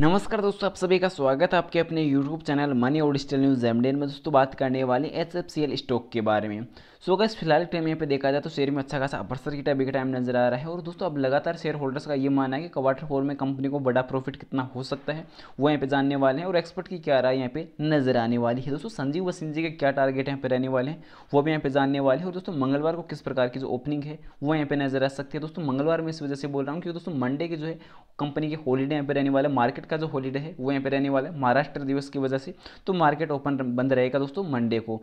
नमस्कार दोस्तों आप सभी का स्वागत है आपके अपने YouTube चैनल मनी और डिजिटल न्यूज़ एमडेन में दोस्तों बात करने वाले एच एफ स्टॉक के बारे में सो अगर फिलहाल टाइम यहाँ पे देखा जाए तो शेयर में अच्छा खासा अपर सर की टाइप टाइम नजर आ रहा है और दोस्तों अब लगातार शेयर होल्डर्स का ये मानना है कि क्वार्टर फोर में कंपनी को बड़ा प्रॉफिट कितना हो सकता है वो यहाँ पे जानने वाले हैं और एक्सपर्ट की क्या राय यहाँ पे नजर आने वाली है दोस्तों संजीव वसिन जी के क्या टारगेट यहाँ पे रहने वाले हैं वो भी यहाँ पे जानने वाले हैं और दोस्तों मंगलवार को किस प्रकार की जो ओपनिंग है वो यहाँ पे नजर आ सकती है दोस्तों मंगलवार में इस वजह से बोल रहा हूँ क्योंकि दोस्तों मंडे की जो है कंपनी के हॉलीडे यहाँ पे रहने वाले मार्केट मार्केट का जो हॉलीडे है वो यहाँ पे रहने वाला है महाराष्ट्र दिवस की वजह से तो मार्केट ओपन बंद रहेगा दोस्तों मंडे को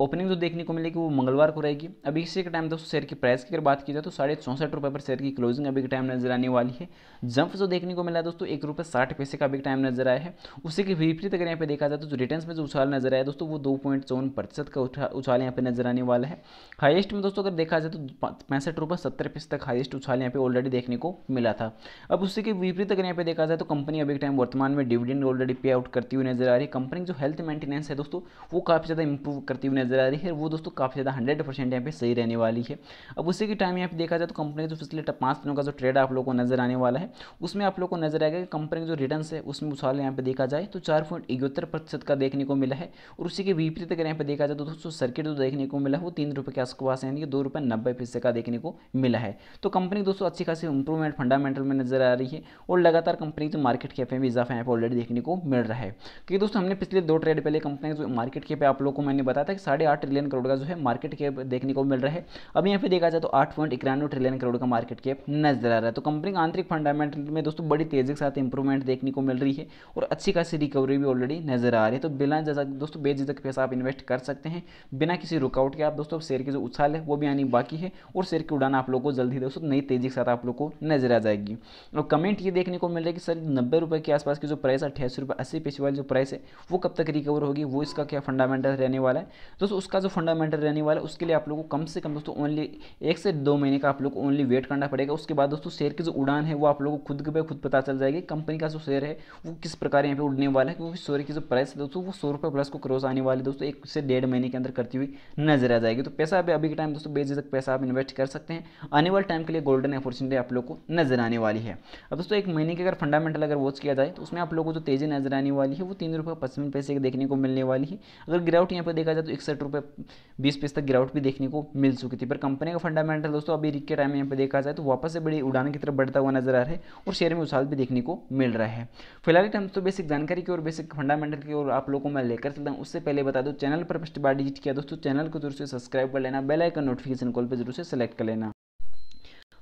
ओपनिंग जो देखने को मिलेगी वो मंगलवार को रहेगी अभी इसी के टाइम दोस्तों शेयर की प्राइस की अगर बात की जाए तो साढ़े चौंसठ रुपये पर शेयर की क्लोजिंग अभी के टाइम नजर आने वाली है जंप जो देखने को मिला दोस्तों एक रुपये साठ पैसे का अभी टाइम नजर आया है उसी के विपरीत अगर यहाँ पे देखा जाए तो रिटर्न में जो उछाल नजर आया दोस्तों वो दो पॉइंट चौवन प्रतिशत का उछाल यहाँ पे नजर आने वाला है हाईएस्ट में दोस्तों अगर देखा जाए तो पैंसठ रुपये सत्तर पैसे तक हाईएस्ट उछाल यहाँ पे ऑलरेडी देखने को मिला था अब उसी के विपरीत अगर यहाँ पे देखा जाए तो कंपनी अभी टाइम वर्तमान में डिविडेंड ऑलरेडी पे आउट करती हुई नजर आ रही है कंपनी जो हेल्थ मेंटेनेंस है दोस्तों वो काफ़ी ज़्यादा इंप्रूव करती हुई नजर आ रही है वो दोस्तों काफ़ी ज़्यादा हंड्रेड परसेंट यहाँ पे सही रहने वाली है अब उसी के टाइम यहाँ पे देखा जाए तो कंपनी जो पिछले पाँच दिनों का जो ट्रेड आप लोगों को नजर आने वाला है उसमें आप लोग को नजर आएगा कि कंपनी जो रिटर्न है उसमें उछाल यहाँ पे देखा जाए तो चार पॉइंट इकहत्तर प्रतिशत का देखने को मिला है और उसी के विपरीत अगर यहाँ पे देखा जाए तो दोस्तों सर्किट जो देखने को मिला है वो तीन रुपये के आसपास यानी कि दो रुपये नब्बे पैसे का देखने को मिला है तो कंपनी दोस्तों अच्छी खासी इंप्रूवमेंट फंडामेंटल में नजर आ रही है और लगातार कंपनी जो मार्केट के में भी इजाफा यहाँ पर ऑलरेडी देखने को मिल रहा है क्योंकि दोस्तों हमने पिछले दो ट्रेड पहले कंपनी जो मार्केट के पे आप लोग को मैंने बताया था कि साढ़े आठ ट्रिलियन करोड़ का जो है मार्केट के देखने को मिल रहा है अब यहाँ पे देखा जाए तो आठ पॉइंट इक्यानवे ट्रिलियन करोड़ का मार्केट के नजर आ रहा है तो कंपनी का आंतरिक फंडामेंटल में दोस्तों बड़ी तेजी के साथ इंप्रूवमेंट देखने को मिल रही है और अच्छी खासी रिकवरी भी ऑलरेडी नजर आ रही है तो बिना जैसा दोस्तों बेझिझक पैसा आप इन्वेस्ट कर सकते हैं बिना किसी रुकआउट के आप दोस्तों शेयर के जो उछाल है वो भी आनी बाकी है और शेयर की उड़ान आप लोग को जल्दी दोस्तों नई तेजी के साथ आप लोग को नजर आ जाएगी और कमेंट ये देखने को मिल रहा है कि सर नब्बे रुपये के आसपास की जो प्राइस अट्ठाईस रुपये अस्सी पैसे वाली जो प्राइस है वो कब तक रिकवर होगी वो इसका क्या फंडामेंटल रहने वाला है दोस्तों उसका जो फंडामेंटल रहने वाला है उसके लिए आप लोग को कम से कम दोस्तों ओनली एक से दो महीने का आप लोग को ओनली वेट करना पड़ेगा उसके बाद दोस्तों शेयर की जो उड़ान है वो आप लोग को खुद पे खुद पता चल जाएगी कंपनी का जो शेयर है वो किस प्रकार यहाँ पर उड़ने वाला है क्योंकि शेयर की जो प्राइस है दोस्तों वो सौ रुपये प्लस को क्रॉस आने वाले दोस्तों एक से डेढ़ महीने के अंदर करती हुई नजर आ जाएगी तो पैसा अभी अभी के टाइम दोस्तों तक पैसा आप इन्वेस्ट कर सकते हैं आने वाले टाइम के लिए गोल्डन अपॉर्चुनिटी आप लोग को नजर आने वाली है अब दोस्तों एक महीने के अगर फंडामेंटल अगर वॉच किया किया जाए तो उसमें आप लोगों को जो तेज़ी नजर आने वाली है वो तीन रुपये पचपन पैसे देखने को मिलने वाली है अगर गिरावट यहाँ पर देखा जाए तो इकसठ रुपये बीस पैसे तक गिरावट भी देखने को मिल चुकी थी पर कंपनी का फंडामेंटल दोस्तों अभी रिक के टाइम यहाँ पर देखा जाए तो वापस से बड़ी उड़ान की तरफ बढ़ता हुआ नजर आ रहा है और शेयर में उछाल भी देखने को मिल रहा है फिलहाल हम तो बेसिक जानकारी की और बेसिक फंडामेंटल की और आप लोगों को मैं लेकर चलता हूँ उससे पहले बता दो चैनल पर फर्स्ट बार डिजिट किया दोस्तों चैनल को जरूर से सब्सक्राइब कर लेना बेलाइकन नोटिफिकेशन कॉल पर जरूर से सेलेक्ट कर लेना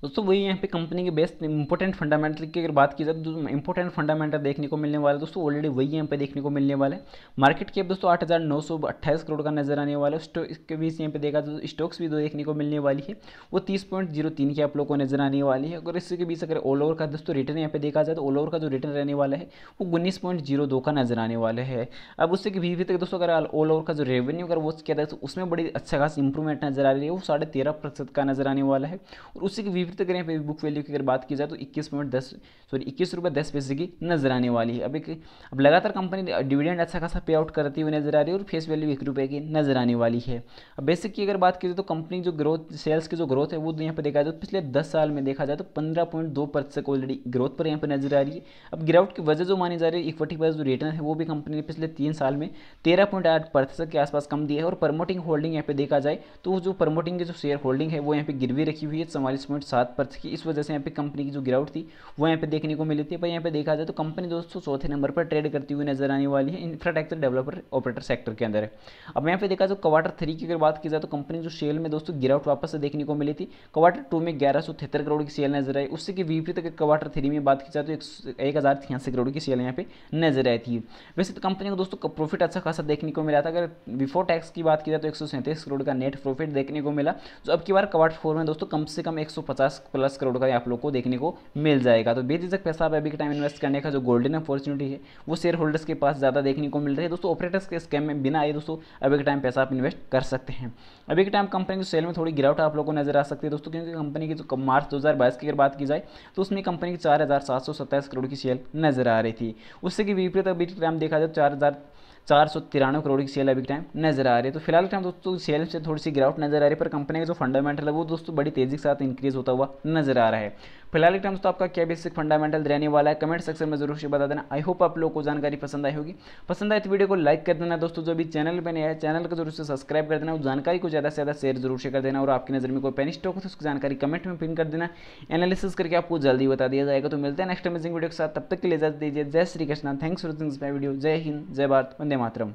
दोस्तों वही यहाँ पे कंपनी के बेस्ट इंपॉर्टेंट फंडामेंटल की अगर बात की जाए तो इंपॉर्टेंट फंडामेंटल देखने को मिलने वाले दोस्तों ऑलरेडी वही यहाँ पे देखने को मिलने वाले मार्केट कैप दोस्तों आठ हज़ार नौ सौ अट्ठाईस करोड़ का नजर आने वाला है स्टॉक भी यहाँ पे देखा तो स्टॉक्स भी दो देखने को मिलने वाली है वो तीस पॉइंट जीरो तीन की आप लोग को नजर आने वाली है अगर इसके बीच अगर ऑल ओवर का दोस्तों रिटर्न यहाँ पे देखा जाए तो ऑल ओवर का जो रिटर्न रहने वाला है वो उन्नीस पॉइंट जीरो दो का नजर आने वाला है अब उससे भी तक दोस्तों अगर ऑल ओवर का जो रेवेन्यू अगर वो किया जाए तो उसमें बड़ी अच्छा खास इंप्रूवमेंट नजर आ रही है वो साढ़े तेरह प्रतिशत का नजर आने वाला है और उसी के विपरीत करें फिर बुक वैल्यू की अगर बात की जाए तो इक्कीस पॉइंट दस सॉरी इक्कीस रुपये दस पैसे की नजर आने वाली है अब एक अब लगातार कंपनी डिविडेंड अच्छा खासा पे आउट करती हुई नजर आ रही है और फेस वैल्यू एक रुपये की नजर आने वाली है अब बेसिक की अगर बात की जाए तो कंपनी जो ग्रोथ सेल्स की जो ग्रोथ है वो तो यहाँ पर देखा जाए तो पिछले दस साल में देखा जाए तो पंद्रह पॉइंट दो प्रतिशत ऑलरेडी ग्रोथ पर यहाँ पर नजर आ रही है अब गिरावट की वजह जो मानी जा रही है इक्विटी पर जो रिटर्न है वो भी कंपनी ने पिछले तीन साल में तेरह पॉइंट आठ प्रतिशत के आसपास कम दिया है और प्रमोटिंग होल्डिंग यहाँ पर देखा जाए तो जो प्रमोटिंग की जो शेयर होल्डिंग है वो यहाँ पर गिरवी रखी हुई है चवालीस पॉइंट सात पर थी इस वजह से यहाँ पे कंपनी की जो गिरावट थी वो यहाँ पे देखने को मिली थी पर यहाँ पे देखा जाए तो कंपनी दोस्तों चौथे नंबर पर ट्रेड करती हुई नजर आने वाली है इंफ्रास्ट्रक्चर डेवलपर ऑपरेटर सेक्टर के अंदर है अब यहाँ पे देखा जाए क्वार्टर तो थ्री की अगर बात की जाए तो कंपनी जो सेल में दोस्तों गिरावट वापस से देखने को मिली थी क्वार्टर टू में ग्यारह करोड़ की सेल नजर आई उससे विपरीत अगर क्वार्टर थ्री में बात की जाए तो एक हज़ार छियासी करोड़ की सेल यहाँ पे नजर आई थी वैसे तो कंपनी को दोस्तों प्रॉफिट अच्छा खासा देखने को मिला था अगर बिफोर टैक्स की बात की जाए तो एक करोड़ का नेट प्रॉफिट देखने को मिला जो अब की बार क्वार्टर फोर में दोस्तों कम से कम एक पचास प्लस करोड़ का आप लोग को देखने को मिल जाएगा तो बेझिझक पैसा आप अभी के टाइम इन्वेस्ट करने का जो गोल्डन अपॉर्चुनिटी है वो शेयर होल्डर्स के पास ज़्यादा देखने को मिल रही है दोस्तों ऑपरेटर्स के स्कैम में बिना आए दोस्तों अभी के टाइम पैसा आप इन्वेस्ट कर सकते हैं अभी के टाइम कंपनी के सेल में थोड़ी गिरावट आप लोग को नजर आ सकती है दोस्तों क्योंकि कंपनी की जो मार्च दो की अगर बात की जाए तो उसमें कंपनी की चार करोड़ की सेल नजर आ रही थी उससे की विपरीत अभी टाइम देखा जाए चार चार सौ तिरानवे करोड़ की सेल अभी टाइम नजर आ रही है तो फिलहाल टाइम दोस्तों सेल से थोड़ी सी गिरावट नजर आ रही है पर कंपनी का जो फंडामेंटल है वो दोस्तों बड़ी तेजी के साथ इंक्रीज होता हुआ नजर आ रहा है फिलहाल टाइम दोस्तों आपका क्या बेसिक फंडामेंटल रहने वाला है कमेंट सेक्शन में जरूर से बता देना आई होप आप लोग को जानकारी पसंद आई होगी पसंद आए तो वीडियो को लाइक कर देना दोस्तों जो भी चैनल पर नया है चैनल को जरूर से सब्सक्राइब कर देना उस जानकारी को ज़्यादा से ज़्यादा शेयर जरूर से कर देना और आपकी नजर में कोई पेनी स्टॉक हो तो उसकी जानकारी कमेंट में पिन कर देना एनालिसिस करके आपको जल्दी बता दिया जाएगा तो मिलते हैं नेक्स्ट अमेजिंग वीडियो के साथ तब तक के लिए दीजिए जय Shri Krishna thanks for this video जय हिंद जय भारत वंदे मातरम